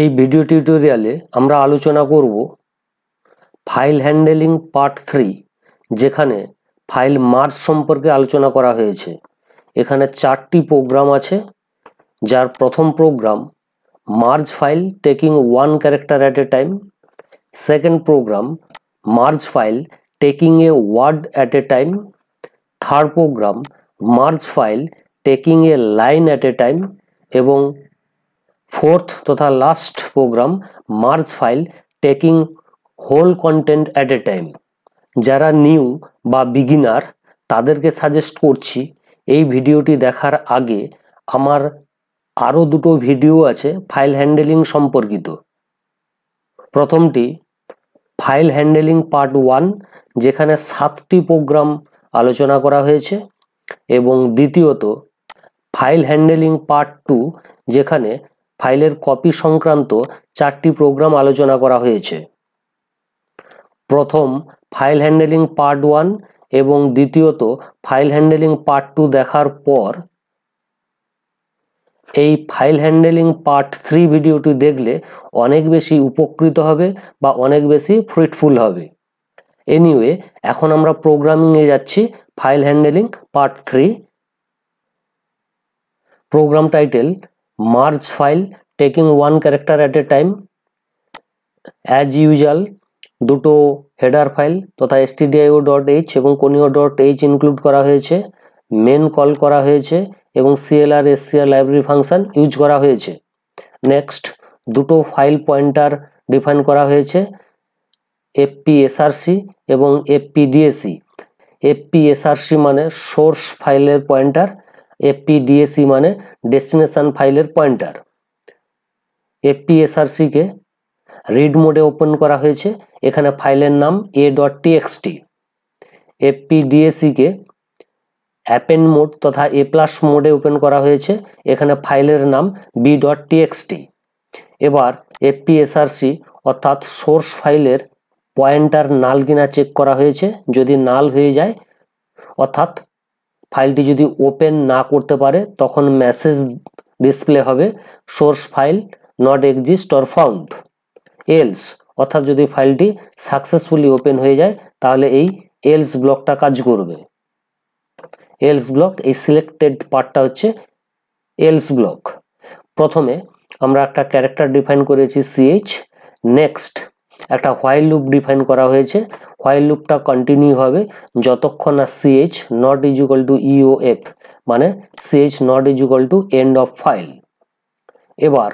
এই ভিডিও টিউটোরিয়ালে আমরা আলোচনা করব ফাইল হ্যান্ডেলিং পার্ট থ্রি যেখানে ফাইল মার্জ সম্পর্কে আলোচনা করা হয়েছে এখানে চারটি প্রোগ্রাম আছে যার প্রথম program merge file taking one character at a time second program merge file taking a word at a time third program merge file taking a line at a time এবং ফোর্থ তথা last program merge file taking whole content at a time যারা new বা beginner তাদেরকে suggest করছি এই ভিডিওটি দেখার আগে আমার আরও দুটো ভিডিও আছে ফাইল হ্যান্ডেলিং সম্পর্কিত প্রথমটি ফাইল হ্যান্ডেলিং পার্ট ওয়ান যেখানে সাতটি প্রোগ্রাম আলোচনা করা হয়েছে এবং দ্বিতীয়ত ফাইল হ্যান্ডেলিং পার্ট টু যেখানে ফাইলের কপি সংক্রান্ত চারটি প্রোগ্রাম আলোচনা করা হয়েছে প্রথম ফাইল হ্যান্ডেলিং পার্ট ওয়ান এবং দ্বিতীয়ত ফাইল হ্যান্ডেলিং পার্ট টু দেখার পর এই ফাইল হ্যান্ডেলিং পার্ট থ্রি ভিডিওটি দেখলে অনেক বেশি উপকৃত হবে বা অনেক বেশি ফ্রুটফুল হবে এনিওয়ে এখন আমরা প্রোগ্রামিংয়ে যাচ্ছি file handling part three program title merge file taking one character at a time as usual দুটো হেডার ফাইল তথা এসটিডিআইও ডট এইচ এবং কোনিও ডট এইচ ইনক্লুড করা হয়েছে মেন কল করা হয়েছে এবং CLR SCR library function use করা হয়েছে নেক্সট দুটো ফাইল পয়েন্টার ডিফাইন করা হয়েছে এফপি এসআরসি এবং এফপি ডিএসি এফপি এসআরসি মানে সোর্স ফাইলের পয়েন্টার এফটিডিএসি মানে ডেস্টিনেশন ফাইলের পয়েন্টার এফটিএসআরসিকে রিড মোডে ওপেন করা হয়েছে এখানে ফাইলের নাম এ ডট টিএক্সটি এফপিডিএসিকে অ্যাপেন মোড তথা এ প্লাস মোডে ওপেন করা হয়েছে এখানে ফাইলের নাম বি ডট টিএক্সটি এবার এফপিএসআরসি অর্থাৎ সোর্স ফাইলের পয়েন্টার নাল কিনা চেক করা হয়েছে যদি নাল হয়ে যায় অর্থাৎ ফাইলটি যদি ওপেন না করতে পারে তখন মেসেজ ডিসপ্লে হবে source file not exist or found else অর্থাৎ যদি ফাইলটি সাকসেসফুলি ওপেন হয়ে যায় তাহলে এই এলস ব্লকটা কাজ করবে এলস ব্লক এই সিলেক্টেড পার্টটা হচ্ছে এলস ব্লক প্রথমে আমরা একটা ক্যারেক্টার ডিফাইন করেছি সিএইচ নেক্সট একটা হোয়াইল লুপ ডিফাইন করা হয়েছে হোয়াইল লুপটা কন্টিনিউ হবে যতক্ষণ না CH not equal to EO F মানে CH not equal to end of file এবার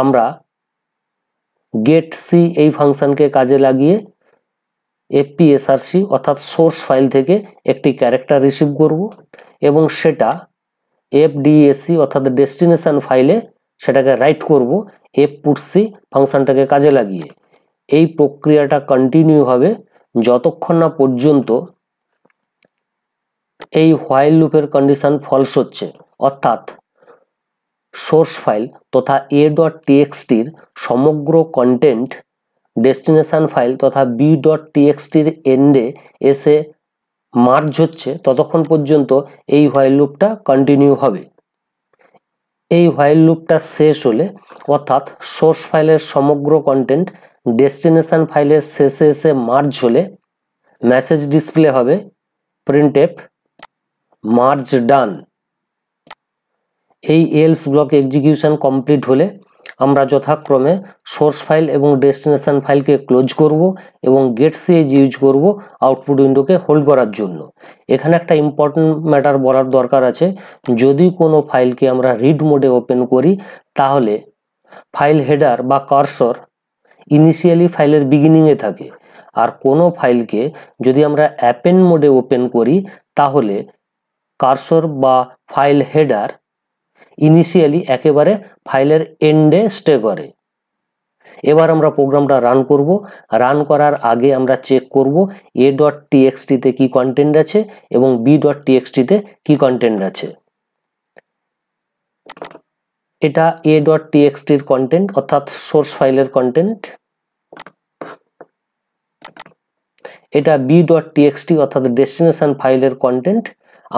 আমরা গেট সি এই ফাংশনকে কাজে লাগিয়ে এফপিএসআরসি অর্থাৎ সোর্স ফাইল থেকে একটি ক্যারেক্টার রিসিভ করব এবং সেটা এফডিএসি অর্থাৎ ডেস্টিনেশন ফাইলে সেটাকে রাইট করব এফ পুটসি ফাংশনটাকে কাজে লাগিয়ে এই প্রক্রিয়াটা কন্টিনিউ হবে যতক্ষণ না পর্যন্ত এই হোয়াইল লুপের কন্ডিশন ফলস হচ্ছে অর্থাৎ সোর্স ফাইল তথা এ ডট টিএক্সটির সমগ্র কন্টেন্ট ডেস্টিনেশান ফাইল তথা বি ডট টিএক্সটির এন্ডে এসে মার্জ হচ্ছে ততক্ষণ পর্যন্ত এই হোয়াইল লুপটা কন্টিনিউ হবে এই হোয়াইল লুপটা শেষ হলে অর্থাৎ সোর্স ফাইলের সমগ্র কন্টেন্ট ডেস্টিনেশান ফাইলের শেষে এসে মার্জ হলে ম্যাসেজ ডিসপ্লে হবে প্রিন্টেপ মার্জ ডান এই এলস ব্লক এক্সিকিউশন কমপ্লিট হলে আমরা যথাক্রমে সোর্স ফাইল এবং ডেস্টিনেশান ফাইলকে ক্লোজ করব এবং গেট সিএজ ইউজ করব আউটপুট উইন্ডোকে হোল্ড করার জন্য এখানে একটা ইম্পর্টেন্ট ম্যাটার বলার দরকার আছে যদি কোনো ফাইলকে আমরা রিড মোডে ওপেন করি তাহলে ফাইল হেডার বা কার্সর ইনিশিয়ালি ফাইলের বিগিনিংয়ে থাকে আর কোনো ফাইলকে যদি আমরা অ্যাপেন মোডে ওপেন করি তাহলে কার্সর বা ফাইল হেডার ইনিশিয়ালি একেবারে ফাইলের এন্ডে স্টে করে এবার আমরা প্রোগ্রামটা রান করব রান করার আগে আমরা চেক করব এ ডট টিএক্সটিতে কী কন্টেন্ট আছে এবং বি ডট টিএক্সটিতে কী কন্টেন্ট আছে এটা এ ডট টিএক্সটির কন্টেন্ট অর্থাৎ সোর্স ফাইলের কন্টেন্ট এটা বি ডট টিএক্সটি অর্থাৎ ডেস্টিনেশন ফাইলের কন্টেন্ট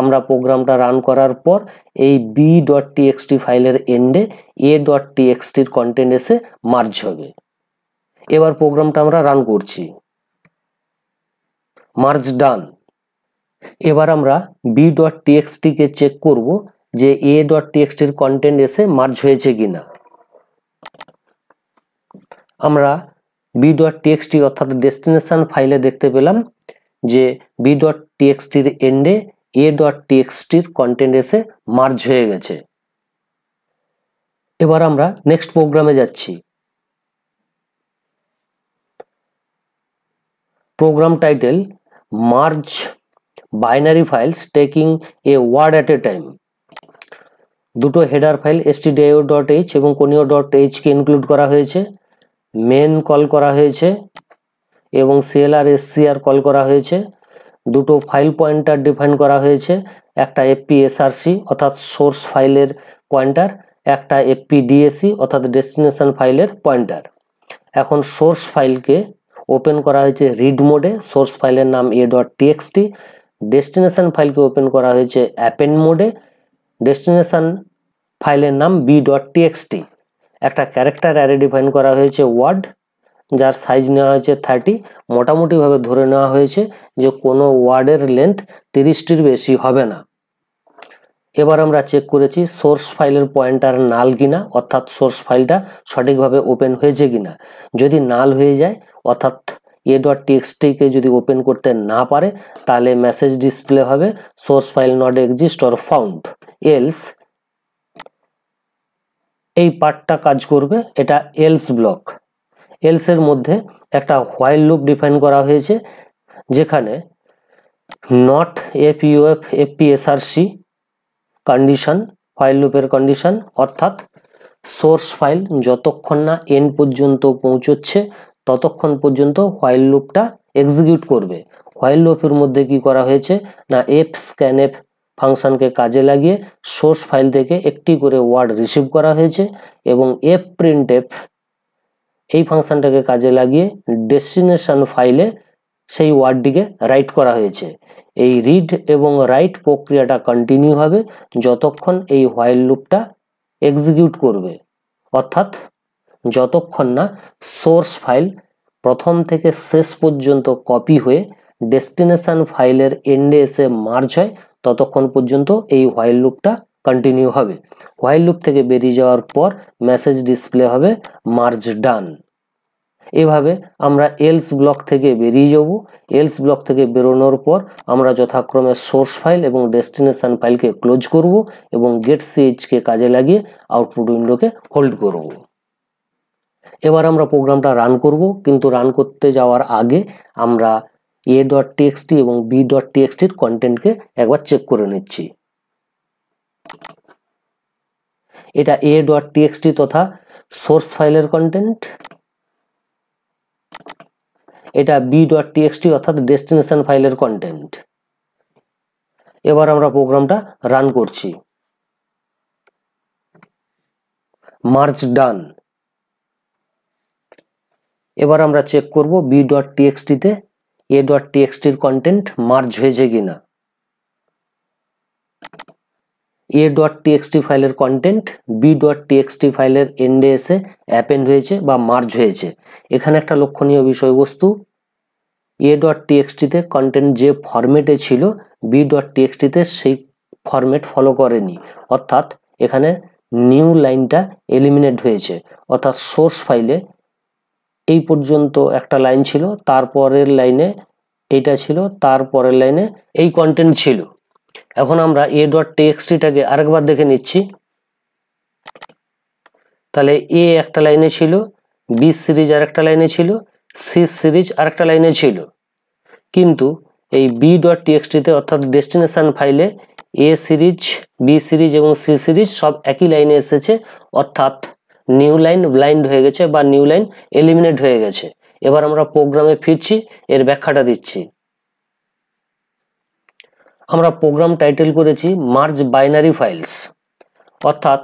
আমরা প্রোগ্রামটা রান করার পর এই বি ডট টিএক্সটি ফাইলের এন্ডে এ ডট টিএক্সটির কন্টেন্ট এসে মার্জ হবে এবার প্রোগ্রামটা আমরা রান করছি মার্জ ডান এবার আমরা বি ডট টিএক্সটিকে চেক করব যে এ ডট টিএক্সটির কন্টেন্ট এসে মার্জ হয়েছে কিনা আমরা বি ডট টিএক্সটি অর্থাৎ ডেস্টিনেশন ফাইলে দেখতে পেলাম যে বি ডট টিএক্সটির এন্ডে এ ডট টিএক্সটির কন্টেন্ট এসে মার্জ হয়ে গেছে এবার আমরা নেক্সট প্রোগ্রামে যাচ্ছি program title merge binary files taking a word at a time দুটো হেডার ফাইল ডেও ডট এইচ এবং কোনিও ডট এইচকে ইনক্লুড করা হয়েছে মেন কল করা হয়েছে এবং সেল আর এসসিআর কল করা হয়েছে দুটো ফাইল পয়েন্টার ডিফাইন করা হয়েছে একটা এফপি অর্থাৎ সোর্স ফাইলের পয়েন্টার একটা এফপি ডিএসি অর্থাৎ ডেস্টিনেশন ফাইলের পয়েন্টার এখন সোর্স ফাইলকে ওপেন করা হয়েছে রিড মোডে সোর্স ফাইলের নাম এ ডট টিএক্সটি ডেস্টিনেশন ফাইলকে ওপেন করা হয়েছে অ্যাপেন মোডে ডেস্টিনেশন ফাইলের নাম বি ডট টিএক্সটি একটা ক্যারেক্টার অ্যারে ডিফাইন করা হয়েছে ওয়ার্ড যার সাইজ নেওয়া হয়েছে থার্টি মোটামুটিভাবে ধরে নেওয়া হয়েছে যে কোনো ওয়ার্ডের লেন্থ তিরিশটির বেশি হবে না এবার আমরা চেক করেছি সোর্স ফাইলের পয়েন্টার নাল কিনা অর্থাৎ সোর্স ফাইলটা সঠিকভাবে ওপেন হয়েছে কিনা যদি নাল হয়ে যায় অর্থাৎ এ ডট টিএক্সটিকে যদি ওপেন করতে না পারে তাহলে মেসেজ ডিসপ্লে হবে source file not exist or found else এই পার্টটা কাজ করবে এটা এলস ব্লক এলসের মধ্যে একটা হোয়াইল লুপ ডিফাইন করা হয়েছে যেখানে not F UF F P S R C condition file লুপের কন্ডিশন অর্থাৎ সোর্স ফাইল যতক্ষণ না এন পর্যন্ত পৌঁছচ্ছে ততক্ষণ পর্যন্ত হোয়াইল লুপটা এক্সিকিউট করবে হোয়াইল লুপের মধ্যে কি করা হয়েছে না এফ স্ক্যান এফ ফাংশনকে কাজে লাগিয়ে সোর্স ফাইল থেকে একটি করে ওয়ার্ড রিসিভ করা হয়েছে এবং এফ প্রিন্ট এফ এই ফাংশনটাকে কাজে লাগিয়ে ডেস্টিনেশন ফাইলে সেই ওয়ার্ডটিকে রাইট করা হয়েছে এই রিড এবং রাইট প্রক্রিয়াটা কন্টিনিউ হবে যতক্ষণ এই হোয়াইল লুপটা এক্সিকিউট করবে অর্থাৎ যতক্ষণ না সোর্স ফাইল প্রথম থেকে শেষ পর্যন্ত কপি হয়ে ডেস্টিনেশন ফাইলের এন্ডে এসে মার্জ হয় ততক্ষণ পর্যন্ত এই হোয়াইল লুপটা কন্টিনিউ হবে হোয়াইল লুপ থেকে বেরিয়ে যাওয়ার পর মেসেজ ডিসপ্লে হবে মার্জ ডান এভাবে আমরা এলস ব্লক থেকে বেরিয়ে যাব এলস ব্লক থেকে বেরোনোর পর আমরা যথাক্রমে সোর্স ফাইল এবং ডেস্টিনেশন ফাইলকে ক্লোজ করব এবং গেট সিএইচকে কাজে লাগিয়ে আউটপুট উইন্ডোকে হোল্ড করব এবার আমরা প্রোগ্রামটা রান করব কিন্তু রান করতে যাওয়ার আগে আমরা এ ডট টিএক্সটি এবং বি ডট টিএক্সটির কন্টেন্টকে একবার চেক করে নিচ্ছি এটা এ ডট টিএক্সটি তথা সোর্স ফাইলের কন্টেন্ট এটা বি ডট টিএক্সটি অর্থাৎ ডেস্টিনেশন ফাইলের কন্টেন্ট এবার আমরা প্রোগ্রামটা রান করছি মার্চ ডান এবার আমরা চেক করব বি ডট টিএক্সটিতে এ ডট টিএক্সটির কন্টেন্ট মার্জ হয়েছে কিনা এ ডট টিএক্সটি ফাইলের কন্টেন্ট বি ডট টিএক্সটি ফাইলের এন্ডে এসে অ্যাপেন্ড হয়েছে বা মার্জ হয়েছে এখানে একটা লক্ষণীয় বিষয়বস্তু এ ডট টিএক্সটিতে কন্টেন্ট যে ফরম্যাটে ছিল বি ডট টিএক্সটিতে সেই ফরম্যাট ফলো করেনি অর্থাৎ এখানে নিউ লাইনটা এলিমিনেট হয়েছে অর্থাৎ সোর্স ফাইলে এই পর্যন্ত একটা লাইন ছিল তারপরের লাইনে এটা ছিল তারপরের লাইনে এই কন্টেন্ট ছিল এখন আমরা এ ডট টেক্সটিটাকে আরেকবার দেখে নিচ্ছি তাহলে এ একটা লাইনে ছিল বি সিরিজ আর একটা লাইনে ছিল সি সিরিজ আর একটা লাইনে ছিল কিন্তু এই বি ডট টিএক্সটিতে অর্থাৎ ডেস্টিনেশান ফাইলে এ সিরিজ বি সিরিজ এবং সি সিরিজ সব একই লাইনে এসেছে অর্থাৎ নিউ লাইন ব্লাইন্ড হয়ে গেছে বা নিউ লাইন এলিমিনেট হয়ে গেছে এবার আমরা প্রোগ্রামে ফিরছি এর ব্যাখ্যাটা দিচ্ছি আমরা প্রোগ্রাম টাইটেল করেছি মার্জ বাইনারি ফাইলস অর্থাৎ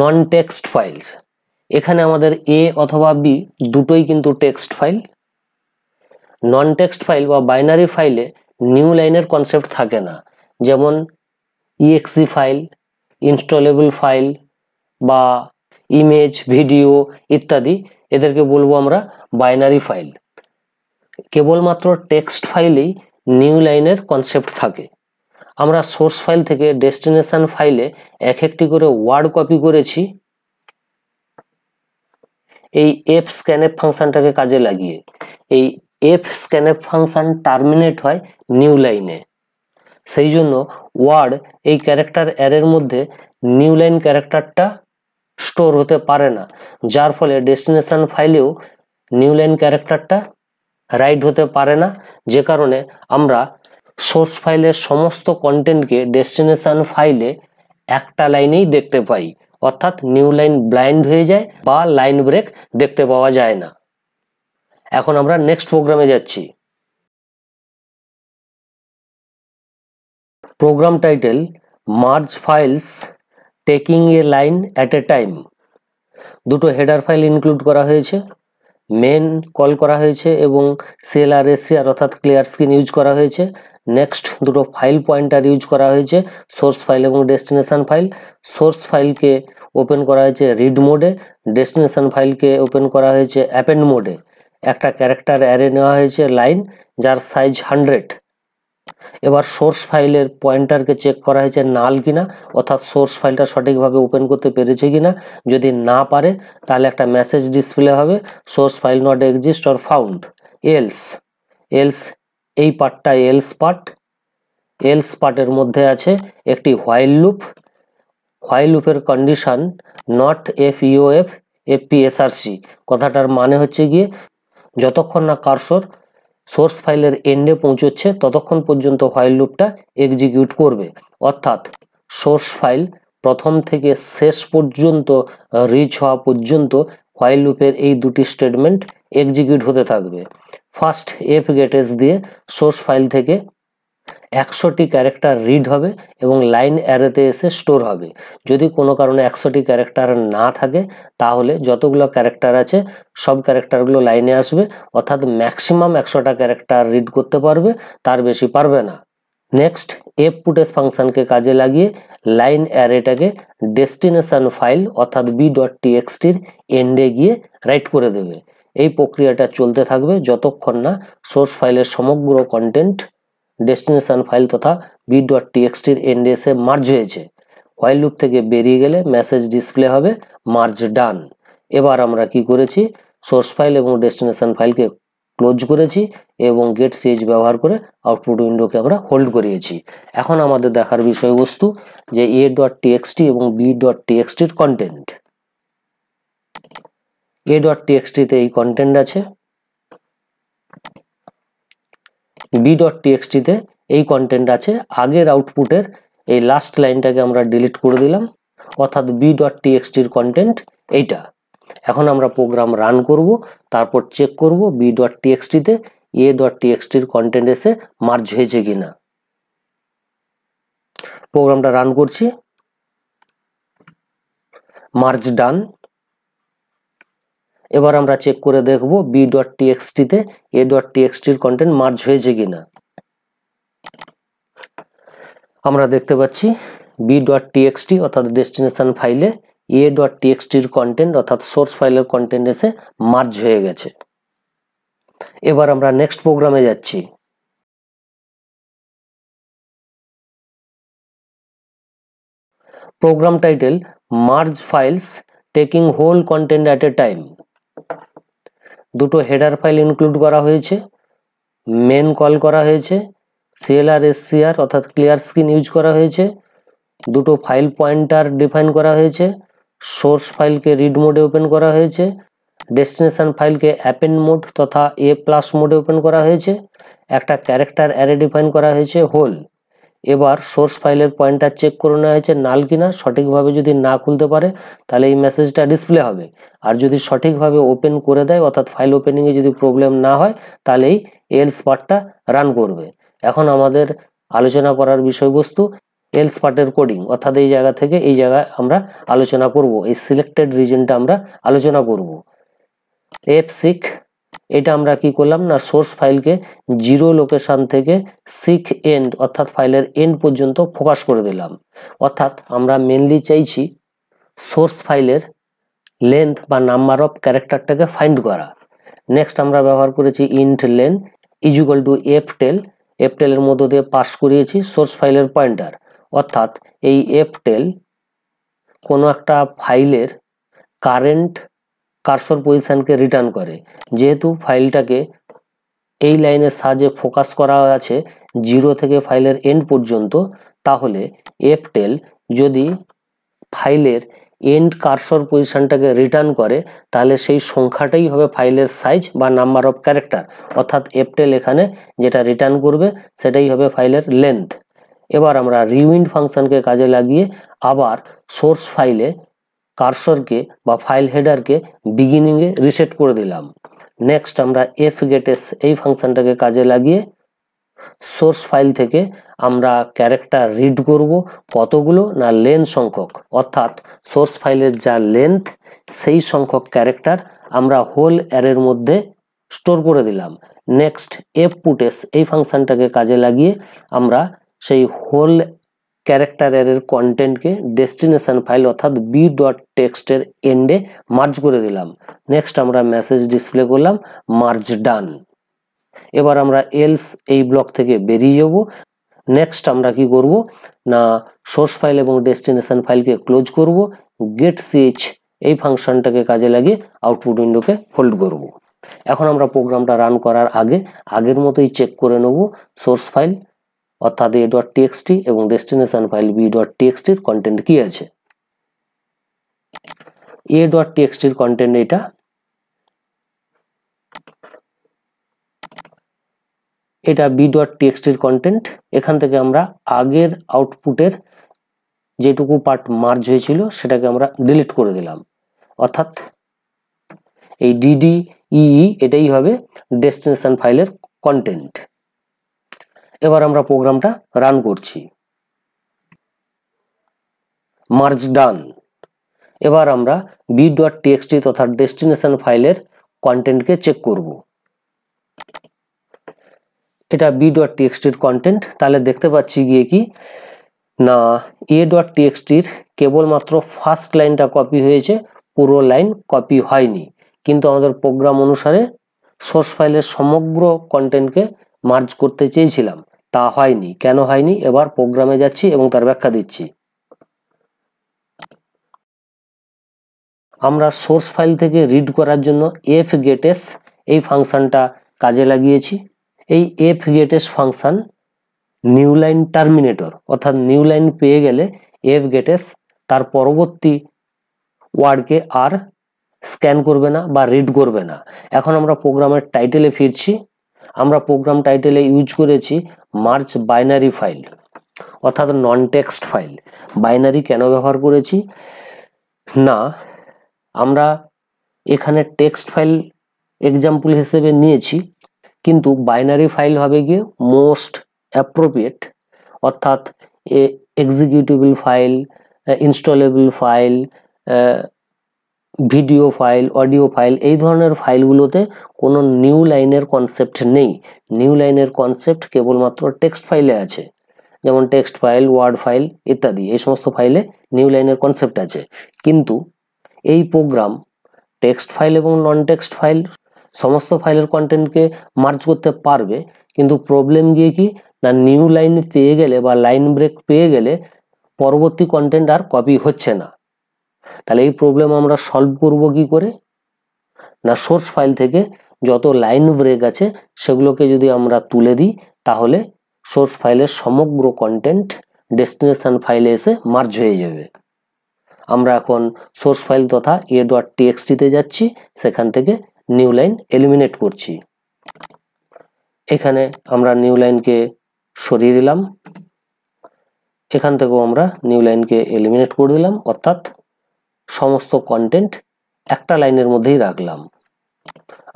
নন টেক্সট ফাইলস এখানে আমাদের এ অথবা বি দুটোই কিন্তু text file non text file বা বাইনারি ফাইলে নিউ লাইনের কনসেপ্ট থাকে না যেমন ইএক্সি ফাইল ইনস্টলেবল ফাইল বা ইমেজ ভিডিও ইত্যাদি এদেরকে বলবো আমরা বাইনারি ফাইল কেবলমাত্র টেক্সট ফাইলেই নিউ লাইনের কনসেপ্ট থাকে আমরা সোর্স ফাইল থেকে ডেস্টিনেশন ফাইলে এক একটি করে ওয়ার্ড কপি করেছি এই এফ স্ক্যানেপ ফাংশানটাকে কাজে লাগিয়ে এই এফ স্ক্যানেপ ফাংশান টার্মিনেট হয় নিউ লাইনে সেই জন্য ওয়ার্ড এই ক্যারেক্টার অ্যারের মধ্যে নিউ লাইন ক্যারেক্টারটা স্টোর হতে পারে না যার ফলে ডেস্টিনেশন ফাইলেও নিউ লাইন ক্যারেক্টারটা রাইড হতে পারে না যে কারণে আমরা সোর্স ফাইলের সমস্ত কন্টেন্টকে ডেস্টিনেশন ফাইলে একটা লাইনেই দেখতে পাই অর্থাৎ নিউ লাইন ব্লাইন্ড হয়ে যায় বা লাইন ব্রেক দেখতে পাওয়া যায় না এখন আমরা নেক্সট প্রোগ্রামে যাচ্ছি program title merge files taking a line at a time দুটো হেডার ফাইল ইনক্লুড করা হয়েছে মেন কল করা হয়েছে এবং সেল আর সিএলআরএসিআর অর্থাৎ ক্লিয়ার স্ক্রিন ইউজ করা হয়েছে নেক্সট দুটো ফাইল পয়েন্টার ইউজ করা হয়েছে সোর্স ফাইল এবং ডেস্টিনেশান ফাইল সোর্স ফাইলকে ওপেন করা হয়েছে রিড মোডে ডেস্টিনেশান ফাইলকে ওপেন করা হয়েছে অ্যাপেন্ড মোডে একটা ক্যারেক্টার অ্যারে নেওয়া হয়েছে লাইন যার সাইজ হান্ড্রেড এবার সোর্স ফাইলের পয়েন্টারকে চেক করা হয়েছে নাল কিনা অর্থাৎ সোর্স ফাইলটা সঠিকভাবে ওপেন করতে পেরেছে কিনা যদি না পারে তাহলে একটা মেসেজ ডিসপ্লে হবে source file not exist or found else else এই পার্টটা এলস পার্ট এলস পার্টের মধ্যে আছে একটি হোয়াইল লুপ হোয়াইল লুপের condition not F UF FPSRC কথাটার মানে হচ্ছে গিয়ে যতক্ষণ না কারসর সোর্স ফাইলের এন্ডে পৌঁছচ্ছে ততক্ষণ পর্যন্ত হোয়াইল লুপটা এক্সিকিউট করবে অর্থাৎ সোর্স ফাইল প্রথম থেকে শেষ পর্যন্ত রিচ হওয়া পর্যন্ত হোয়াইল লুপের এই দুটি স্টেটমেন্ট এক্সিকিউট হতে থাকবে ফার্স্ট এফ গেটেস দিয়ে সোর্স ফাইল থেকে একশোটি ক্যারেক্টার রিড হবে এবং লাইন অ্যারেতে এসে স্টোর হবে যদি কোনো কারণে একশোটি ক্যারেক্টার না থাকে তাহলে যতগুলো ক্যারেক্টার আছে সব ক্যারেক্টারগুলো লাইনে আসবে অর্থাৎ ম্যাক্সিমাম একশোটা ক্যারেক্টার রিড করতে পারবে তার বেশি পারবে না নেক্সট এফ পুটেস ফাংশানকে কাজে লাগিয়ে লাইন অ্যারেটাকে ডেস্টিনেশন ফাইল অর্থাৎ বি ডট টি টিএক্সটির এন্ডে গিয়ে রাইট করে দেবে এই প্রক্রিয়াটা চলতে থাকবে যতক্ষণ না সোর্স ফাইলের সমগ্র কন্টেন্ট ডেস্টিনেশন ফাইল তথা বি ডট টিএক্সটির এনডিএসে মার্জ হয়েছে হোয়াইল লুপ থেকে বেরিয়ে গেলে মেসেজ ডিসপ্লে হবে মার্জ ডান এবার আমরা কি করেছি সোর্স ফাইল এবং ডেস্টিনেশন ফাইলকে ক্লোজ করেছি এবং গেট সিএইচ ব্যবহার করে আউটপুট উইন্ডোকে আমরা হোল্ড করিয়েছি এখন আমাদের দেখার বিষয়বস্তু যে এ ডট টিএক্সটি এবং বি ডট টিএক্সটির কন্টেন্ট এ ডট টিএক্সটিতে এই কন্টেন্ট আছে বি ডট টিএক্সটিতে এই কন্টেন্ট আছে আগের আউটপুটের এই লাস্ট লাইনটাকে আমরা ডিলিট করে দিলাম অর্থাৎ বি ডট টিএক্সটির কন্টেন্ট এইটা এখন আমরা প্রোগ্রাম রান করব তারপর চেক করব বি ডট টিএক্সটিতে এ ডট টিএক্সটির কন্টেন্ট এসে মার্জ হয়েছে কিনা প্রোগ্রামটা রান করছি মার্জ ডান এবার আমরা চেক করে দেখব বি ডট টিএক্সটিতে এ ডট টিএক্সটির কন্টেন্ট মার্জ হয়েছে কিনা আমরা দেখতে পাচ্ছি বি ডট টিএক্সটি অর্থাৎ ডেস্টিনেশন ফাইলে এ ডট টিএক্সটির কন্টেন্ট অর্থাৎ সোর্স ফাইলের কন্টেন্ট এসে মার্জ হয়ে গেছে এবার আমরা নেক্সট প্রোগ্রামে যাচ্ছি program title merge files taking whole content at a time দুটো হেডার ফাইল ইনক্লুড করা হয়েছে মেন কল করা হয়েছে সিএলআর এসসিআর অর্থাৎ ক্লিয়ার স্ক্রিন ইউজ করা হয়েছে দুটো ফাইল পয়েন্টার ডিফাইন করা হয়েছে সোর্স ফাইলকে রিড মোডে ওপেন করা হয়েছে ডেস্টিনেশন ফাইলকে অ্যাপেন মোড তথা এ প্লাস মোডে ওপেন করা হয়েছে একটা ক্যারেক্টার অ্যারে ডিফাইন করা হয়েছে হোল এবার সোর্স ফাইলের পয়েন্টটা চেক করে নেওয়া হয়েছে নাল কিনা সঠিকভাবে যদি না খুলতে পারে তাহলে এই মেসেজটা ডিসপ্লে হবে আর যদি সঠিকভাবে ওপেন করে দেয় অর্থাৎ ফাইল ওপেনিংয়ে যদি প্রবলেম না হয় তাহলেই এল স্পার্টটা রান করবে এখন আমাদের আলোচনা করার বিষয়বস্তু এল স্পার্টের কোডিং অর্থাৎ এই জায়গা থেকে এই জায়গায় আমরা আলোচনা করব এই সিলেক্টেড রিজনটা আমরা আলোচনা করব এফ সিক এটা আমরা কি করলাম না সোর্স ফাইলকে জিরো লোকেশান থেকে সিক এন্ড অর্থাৎ ফাইলের এন্ড পর্যন্ত ফোকাস করে দিলাম অর্থাৎ আমরা মেনলি চাইছি সোর্স ফাইলের লেন্থ বা নাম্বার অফ ক্যারেক্টারটাকে ফাইন্ড করা নেক্সট আমরা ব্যবহার করেছি int len equal to F tell F টেলের মধ্য দিয়ে পাস করিয়েছি সোর্স ফাইলের পয়েন্টার অর্থাৎ এই এফ টেল কোনো একটা ফাইলের কারেন্ট কার্সর পজিশানকে রিটার্ন করে যেহেতু ফাইলটাকে এই লাইনের সাহায্যে ফোকাস করা আছে জিরো থেকে ফাইলের এন্ড পর্যন্ত তাহলে এফটেল যদি ফাইলের এন্ড কার্সর পজিশনটাকে রিটার্ন করে তাহলে সেই সংখ্যাটাই হবে ফাইলের সাইজ বা নাম্বার অফ ক্যারেক্টার অর্থাৎ এপটেল এখানে যেটা রিটার্ন করবে সেটাই হবে ফাইলের লেন্থ এবার আমরা রিউইন্ড ফাংশনকে কাজে লাগিয়ে আবার সোর্স ফাইলে কার্সরকে বা ফাইল হেডারকে বিগিনিংয়ে রিসেট করে দিলাম নেক্সট আমরা এফ গেটেস এই ফাংশনটাকে কাজে লাগিয়ে সোর্স ফাইল থেকে আমরা ক্যারেক্টার রিড করব কতগুলো না লেন্থ সংখ্যক অর্থাৎ সোর্স ফাইলের যা লেন্থ সেই সংখ্যক ক্যারেক্টার আমরা হোল অ্যারের মধ্যে স্টোর করে দিলাম নেক্সট এফ পুটেস এই ফাংশনটাকে কাজে লাগিয়ে আমরা সেই হোল ক্যারেক্টার এর কন্টেন্টকে ডেস্টিনেশন ফাইল অর্থাৎ বি ডট টেক্সটের এন্ডে মার্জ করে দিলাম নেক্সট আমরা মেসেজ ডিসপ্লে করলাম মার্জ ডান এবার আমরা এলস এই ব্লক থেকে বেরিয়ে যাব নেক্সট আমরা কি করব না সোর্স ফাইল এবং ডেস্টিনেশন ফাইলকে ক্লোজ করব গেট সিএইচ এই ফাংশনটাকে কাজে লাগিয়ে আউটপুট উইন্ডোকে হোল্ড করব এখন আমরা প্রোগ্রামটা রান করার আগে আগের মতোই চেক করে নেব সোর্স ফাইল অর্থাৎ এ ডট টিএক্সটি এবং ডেস্টিনেশন ফাইল বি ডট টিএক্সটির কন্টেন্ট কী আছে এ ডট টিএক্সটির কন্টেন্ট এটা এটা বি ডট টিএক্সটির কন্টেন্ট এখান থেকে আমরা আগের আউটপুটের যেটুকু পার্ট মার্জ হয়েছিল সেটাকে আমরা ডিলিট করে দিলাম অর্থাৎ এই ডিডি ইই e e এটাই হবে ডেস্টিনেশন ফাইলের কন্টেন্ট এবার আমরা প্রোগ্রামটা রান করছি মার্জ ডান এবার আমরা বি ডট টিএক্সটি তথা ডেস্টিনেশন ফাইলের কন্টেন্টকে চেক করব এটা বি ডট টিএক্সটির কন্টেন্ট তাহলে দেখতে পাচ্ছি গিয়ে কি না এ ডট টিএক্সটির কেবলমাত্র ফার্স্ট লাইনটা কপি হয়েছে পুরো লাইন কপি হয়নি কিন্তু আমাদের প্রোগ্রাম অনুসারে সোর্স ফাইলের সমগ্র কন্টেন্টকে মার্জ করতে চেয়েছিলাম তা হয়নি কেন হয়নি এবার প্রোগ্রামে যাচ্ছি এবং তার ব্যাখ্যা দিচ্ছি আমরা সোর্স ফাইল থেকে রিড করার জন্য এফ গেটেস এই ফাংশনটা কাজে লাগিয়েছি এই F gets function new line terminator অর্থাৎ নিউ লাইন পেয়ে গেলে এফ গেটেস তার পরবর্তী ওয়ার্ডকে আর স্ক্যান করবে না বা রিড করবে না এখন আমরা প্রোগ্রামের টাইটেলে ফিরছি আমরা প্রোগ্রাম টাইটেলে ইউজ করেছি মার্চ বাইনারি ফাইল অর্থাৎ নন টেক্সট ফাইল বাইনারি কেন ব্যবহার করেছি না আমরা এখানে টেক্সট ফাইল এক্সাম্পল হিসেবে নিয়েছি কিন্তু বাইনারি ফাইল হবে গিয়ে মোস্ট অ্যাপ্রোপ্রিয়েট অর্থাৎ executable file installable file video file audio file এই ধরনের ফাইলগুলোতে কোনো নিউ লাইনের কনসেপ্ট নেই নিউ লাইনের কনসেপ্ট কেবলমাত্র টেক্সট ফাইলে আছে যেমন টেক্সট ফাইল ওয়ার্ড ফাইল ইত্যাদি এই সমস্ত ফাইলে নিউ লাইনের কনসেপ্ট আছে কিন্তু এই প্রোগ্রাম টেক্সট ফাইল এবং নন টেক্সট ফাইল সমস্ত ফাইলের কন্টেন্টকে মার্চ করতে পারবে কিন্তু প্রবলেম গিয়ে কি না নিউ লাইন পেয়ে গেলে বা লাইন ব্রেক পেয়ে গেলে পরবর্তী কন্টেন্ট আর কপি হচ্ছে না তাহলে এই প্রবলেম আমরা সলভ করব কি করে না সোর্স ফাইল থেকে যত লাইন ব্রেক আছে সেগুলোকে যদি আমরা তুলে দিই তাহলে সোর্স ফাইলের সমগ্র কন্টেন্ট ডেস্টিনেশন ফাইলে এসে মার্জ হয়ে যাবে আমরা এখন সোর্স ফাইল তথা এ ডট টিএক্সটিতে যাচ্ছি সেখান থেকে নিউ লাইন এলিমিনেট করছি এখানে আমরা নিউ লাইনকে সরিয়ে দিলাম এখান থেকেও আমরা নিউ লাইনকে এলিমিনেট করে দিলাম অর্থাৎ সমস্ত কন্টেন্ট একটা লাইনের মধ্যেই রাখলাম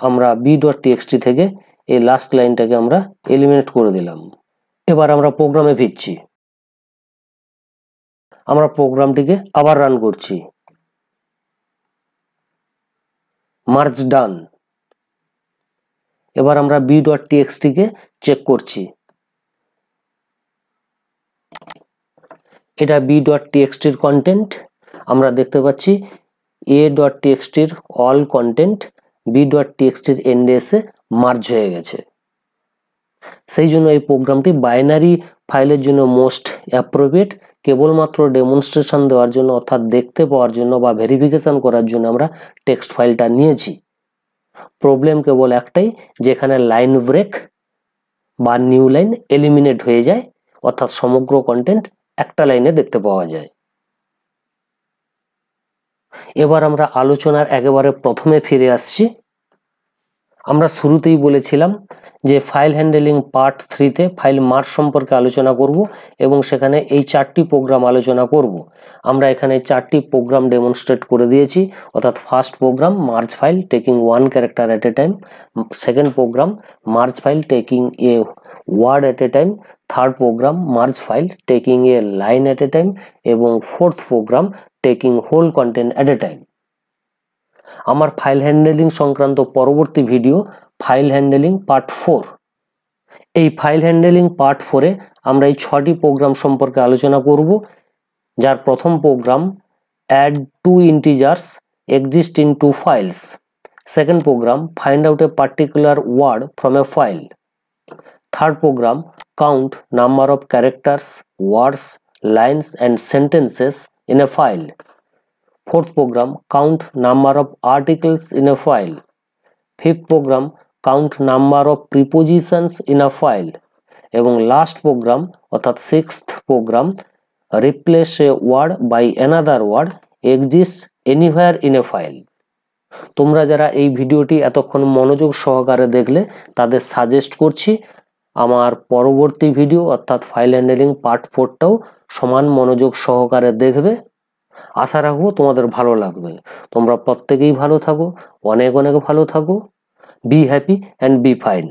আমরা বি ডট টিএক্সটি থেকে এই লাস্ট লাইনটাকে আমরা এলিমিনেট করে দিলাম এবার আমরা প্রোগ্রামে ফিরছি আমরা প্রোগ্রামটিকে আবার রান করছি মার্চ ডান এবার আমরা বি ডট টিএক্সটিকে চেক করছি এটা বি ডট টিএক্সটির কন্টেন্ট আমরা দেখতে পাচ্ছি এ ডট টিএক্সটির অল কন্টেন্ট বি ডট টিএক্সটির এসে মার্জ হয়ে গেছে সেই জন্য এই প্রোগ্রামটি বাইনারি ফাইলের জন্য মোস্ট অ্যাপ্রোপ্রিয়েট কেবলমাত্র ডেমনস্ট্রেশন দেওয়ার জন্য অর্থাৎ দেখতে পাওয়ার জন্য বা ভেরিফিকেশন করার জন্য আমরা টেক্সট ফাইলটা নিয়েছি প্রবলেম কেবল একটাই যেখানে লাইন ব্রেক বা নিউ লাইন এলিমিনেট হয়ে যায় অর্থাৎ সমগ্র কন্টেন্ট একটা লাইনে দেখতে পাওয়া যায় এবার আমরা আলোচনার একেবারে প্রথমে ফিরে আসছি আমরা শুরুতেই বলেছিলাম যে ফাইল হ্যান্ডেলিং পার্ট থ্রিতে ফাইল মার্ক সম্পর্কে আলোচনা করব এবং সেখানে এই চারটি প্রোগ্রাম আলোচনা করব। আমরা এখানে চারটি প্রোগ্রাম ডেমনস্ট্রেট করে দিয়েছি অর্থাৎ first program merge file taking one character at a time second program merge file taking a word at a time third program merge file taking a line at a time এবং fourth program taking whole content at a time আমার file handling সংক্রান্ত পরবর্তী video file handling part four এই file handling part ফোরে আমরা এই ছটি programme সম্পর্কে আলোচনা করব যার প্রথম program add two integers exist in two files second program find out a particular word from a file third program count number of characters words lines and sentences in a file. Fourth program, count number of articles in a file. Fifth program, count number of prepositions in a file. এবং last program অর্থাৎ sixth program replace a word by another word exist anywhere in a file তোমরা যারা এই ভিডিওটি এতক্ষণ মনোযোগ সহকারে দেখলে তাদের সাজেস্ট করছি আমার পরবর্তী ভিডিও অর্থাৎ ফাইল হ্যান্ডেলিং পার্ট ফোরটাও সমান মনোযোগ সহকারে দেখবে আশা রাখবো তোমাদের ভালো লাগবে তোমরা প্রত্যেকেই ভালো থাকো অনেক অনেক ভালো থাকো be happy and be fine